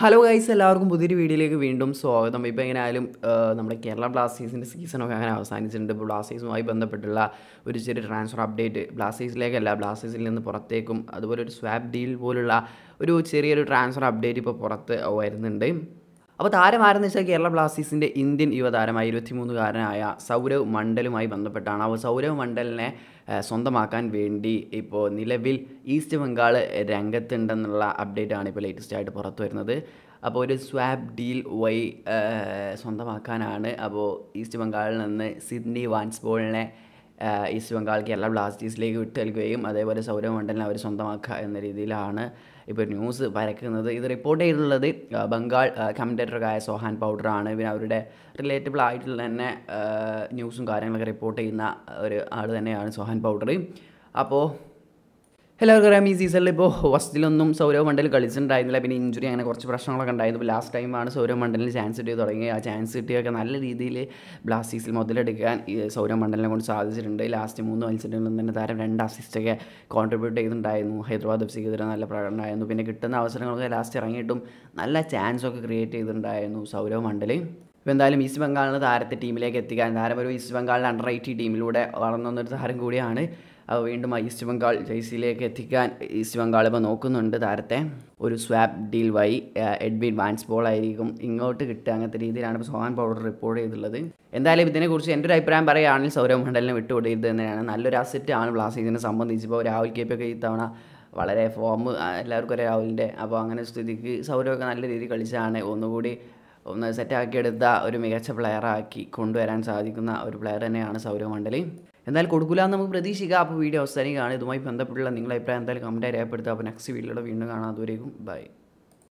hello guys എല്ലാവർക്കും പുതിയൊരു വീഡിയോയിലേക്ക് വീണ്ടും സ്വാഗതം ഇപ്പോൾ ആയാലും നമ്മുടെ കേരള ബ്ലാസ്റ്റേഴ്സിൻ്റെ സീസണൊക്കെ അങ്ങനെ അവസാനിച്ചിട്ടുണ്ട് ബ്ലാസ്റ്റേഴ്സുമായി ബന്ധപ്പെട്ടുള്ള ഒരു ചെറിയ ട്രാൻസ്ഫർ അപ്ഡേറ്റ് ബ്ലാസ്റ്റേഴ്സിലേക്കല്ല ബ്ലാസ്റ്റേഴ്സിൽ നിന്ന് പുറത്തേക്കും അതുപോലെ ഒരു സ്വാപ്പ് ഡീൽ പോലുള്ള ഒരു ചെറിയൊരു ട്രാൻസ്ഫർ അപ്ഡേറ്റ് ഇപ്പോൾ പുറത്ത് വരുന്നുണ്ട് അപ്പോൾ താരമാരെന്ന് വെച്ചാൽ കേരള ബ്ലാസ്റ്റേഴ്സിൻ്റെ ഇന്ത്യൻ യുവതാരമായ ഇരുപത്തിമൂന്നുകാരനായ സൗരവ് മണ്ഡലുമായി ബന്ധപ്പെട്ടാണ് അപ്പോൾ സൗരവ് മണ്ഡലിനെ സ്വന്തമാക്കാൻ വേണ്ടി ഇപ്പോൾ നിലവിൽ ഈസ്റ്റ് ബംഗാൾ രംഗത്തുണ്ടെന്നുള്ള അപ്ഡേറ്റാണ് ഇപ്പോൾ ലേറ്റസ്റ്റ് ആയിട്ട് പുറത്തു വരുന്നത് അപ്പോൾ ഒരു സ്വാബ് ഡീൽ വൈ സ്വന്തമാക്കാനാണ് അപ്പോൾ ഈസ്റ്റ് ബംഗാളിൽ നിന്ന് സിഡ്നി വാൻസ്ബോളിനെ ഈസ്റ്റ് ബംഗാൾ കേരള ബ്ലാസ്റ്റേഴ്സിലേക്ക് നൽകുകയും അതേപോലെ സൗരവ് മണ്ഡലിനെ അവർ സ്വന്തമാക്കുക എന്ന രീതിയിലാണ് ഇപ്പോൾ ന്യൂസ് പരക്കുന്നത് ഇത് റിപ്പോർട്ട് ചെയ്തിട്ടുള്ളത് ബംഗാൾ കമൻറ്റേറ്ററൊക്കെയായ സോഹാൻ പൗഡറാണ് പിന്നെ അവരുടെ റിലേറ്റബിൾ ആയിട്ടുള്ള തന്നെ ന്യൂസും കാര്യങ്ങളൊക്കെ റിപ്പോർട്ട് ചെയ്യുന്ന ഒരു ആൾ തന്നെയാണ് സോഹാൻ പൗഡർ അപ്പോൾ എല്ലാവർക്കും അറിയാം ഈ സീസണിൽ ഇപ്പോൾ ഫസ്റ്റിലൊന്നും സൗരവ് മണ്ഡൽ കളിച്ചിട്ടുണ്ടായിരുന്നില്ല പിന്നെ ഇഞ്ചുറി അങ്ങനെ കുറച്ച് പ്രശ്നങ്ങളൊക്കെ ഉണ്ടായിരുന്നു ഇപ്പോൾ ലാസ്റ്റ് ടൈമാണ് സൗരവ് മണ്ഡലിന് ചാൻസ് കിട്ടി തുടങ്ങി ആ ചാൻസ് കിട്ടിയൊക്കെ നല്ല രീതിയിൽ ബ്ലാസ്റ്റേഴ്സിൽ മുതലെടുക്കാൻ ഈ സൗരവ് മണ്ഡലിനെ കൊണ്ട് സാധിച്ചിട്ടുണ്ട് ലാസ്റ്റ് മൂന്ന് മത്സരങ്ങളിൽ തന്നെ താരം രണ്ട് അസിസ്റ്റൊക്കെ കോൺട്രിബ്യൂട്ട് ചെയ്തിട്ടുണ്ടായിരുന്നു ഹൈദരാബാദ് എഫ് നല്ല നല്ല ആയിരുന്നു പിന്നെ കിട്ടുന്ന അവസരങ്ങളൊക്കെ ലാസ്റ്റ് ഇറങ്ങിയിട്ടും നല്ല ചാൻസൊക്കെ ക്രിയേറ്റ് ചെയ്തിട്ടുണ്ടായിരുന്നു സൗരവ് മണ്ഡൽ ഇപ്പോൾ എന്തായാലും ഈസ്റ്റ് ബംഗാളിന് താരത്തെ ടീമിലേക്ക് എത്തിക്കാൻ താരം ഒരു ഈസ്റ്റ് ബംഗാളിൻ്റെ അണ്ടർ ടി ടീമിലൂടെ വളർന്നു വന്നൊരു താരം കൂടിയാണ് അപ്പോൾ വീണ്ടും ഈസ്റ്റ് ബംഗാൾ ജേഴ്സിയിലേക്ക് എത്തിക്കാൻ ഈസ്റ്റ് ബംഗാൾ ഇപ്പോൾ നോക്കുന്നുണ്ട് താരത്തെ ഒരു സ്വാപ്പ് ഡീൽ വഴി എഡ്വിൻ വാൻസ് ബോൾ ആയിരിക്കും ഇങ്ങോട്ട് കിട്ടുക അങ്ങനത്തെ രീതിയിലാണ് ഇപ്പോൾ സോഹാൻ പൗഡർ റിപ്പോർട്ട് ചെയ്തിട്ടുള്ളത് എന്തായാലും ഇതിനെക്കുറിച്ച് എൻ്റെ ഒരു അഭിപ്രായം പറയുകയാണെങ്കിൽ സൗരവ് മണ്ഡലിനെ വിട്ടുകൊടുക്കരുത് തന്നെയാണ് നല്ലൊരു അസറ്റാണ് ബ്ലാസ്റ്റേഴ്സിനെ സംബന്ധിച്ച് ഇപ്പോൾ രാഹുൽ കെ പി ഒക്കെ ഈ തവണ വളരെ ഫോം എല്ലാവർക്കും ഒരു രാഹുലിൻ്റെ അപ്പോൾ അങ്ങനെ സ്ഥിതിക്ക് സൗരവൊക്കെ നല്ല രീതിയിൽ കളിച്ചാണ് ഒന്നുകൂടി ഒന്ന് സെറ്റാക്കിയെടുത്ത ഒരു മികച്ച പ്ലെയറാക്കി കൊണ്ടുവരാൻ സാധിക്കുന്ന ഒരു പ്ലെയർ തന്നെയാണ് സൗരവ് മണ്ഡലി എന്തായാലും കൊടുക്കില്ല എന്ന് നമുക്ക് പ്രതീക്ഷിക്കാം അപ്പോൾ വീഡിയോ അവസാനിക്കുകയാണ് ഇതുമായി ബന്ധപ്പെട്ടുള്ള നിങ്ങളെ അഭിപ്രായം എന്തായാലും കമൻറ്റായി രേഖപ്പെടുത്തുക അപ്പോൾ നെക്സ്റ്റ് വീഡിയോയുടെ വീണ്ടും കാണാം അതുവരേക്കും ബൈ